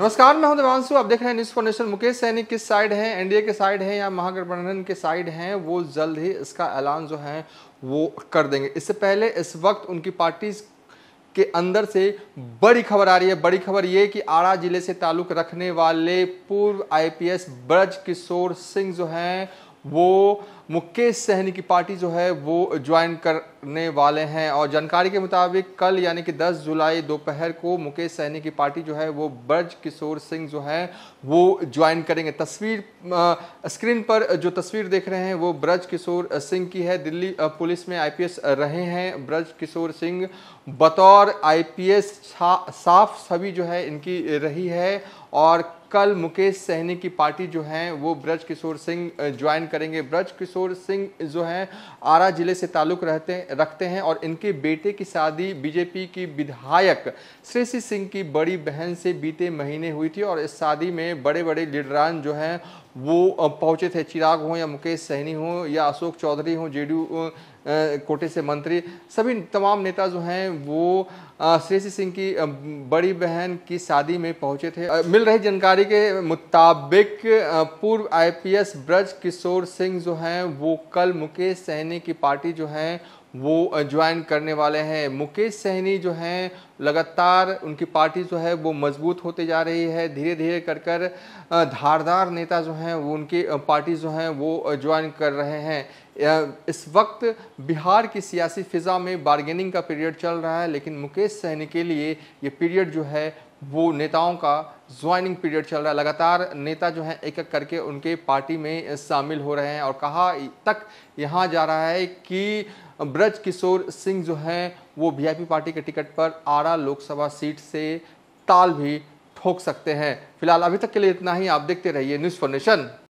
नमस्कार मैं हूं देवांशु आप देख रहे हैं news for nation Mukesh Saini किस साइड हैं एनडीए के साइड हैं या महागठबंधन के साइड हैं वो जल्द ही इसका ऐलान जो है वो कर देंगे इससे पहले इस वक्त उनकी पार्टी के अंदर से बड़ी खबर आ रही है बड़ी खबर ये कि आरा जिले से ताल्लुक रखने वाले पूर्व आईपीएस ब्रज किशोर सिंह जो हैं वो मुकेश सहनी की पार्टी जो है वो ज्वाइन करने वाले हैं और जानकारी के मुताबिक कल यानी कि 10 जुलाई दोपहर को मुकेश सहनी की पार्टी जो है वो ब्रज किशोर सिंह जो है वो ज्वाइन करेंगे तस्वीर स्क्रीन पर जो तस्वीर देख रहे हैं वो ब्रज किशोर सिंह की है दिल्ली पुलिस में आईपीएस रहे हैं ब्रज किशोर सिंह बतौर आईपीएस साफ छवि जो है इनकी रही है और कल मुकेश सहनी की पार्टी जो है वो ब्रज किशोर सिंह ज्वाइन करेंगे ब्रज किशोर किशोर सिंह जो हैं आरा जिले से ताल्लुक रहते रखते हैं और इनके बेटे की शादी बीजेपी की विधायक श्रेषि सिंह की बड़ी बहन से बीते महीने हुई थी और इस शादी में बड़े बड़े लीडरान जो हैं वो पहुंचे थे चिराग हों या मुकेश सहनी हों या अशोक चौधरी हों जेडीयू कोटे से मंत्री सभी तमाम नेता जो हैं वो श्रेषी सिंह की बड़ी बहन की शादी में पहुंचे थे मिल रही जानकारी के मुताबिक पूर्व आईपीएस ब्रज किशोर सिंह जो हैं हैं वो कल मुकेश सहनी की पार्टी जो है वो ज्वाइन करने वाले हैं मुकेश सहनी जो हैं लगातार उनकी पार्टी जो है वो मजबूत होते जा रही है धीरे धीरे कर कर धारदार नेता जो हैं वो उनकी पार्टी जो हैं वो ज्वाइन कर रहे हैं इस वक्त बिहार की सियासी फिजा में बार्गेनिंग का पीरियड चल रहा है लेकिन मुकेश सहनी के लिए ये पीरियड जो है वो नेताओं का ज्वाइनिंग पीरियड चल रहा है लगातार नेता जो हैं एक एक करके उनके पार्टी में शामिल हो रहे हैं और कहा तक यहाँ जा रहा है कि ब्रज किशोर सिंह जो हैं वो वीआईपी पार्टी के टिकट पर आरा लोकसभा सीट से ताल भी ठोक सकते हैं फिलहाल अभी तक के लिए इतना ही आप देखते रहिए न्यूज़ फॉर नेशन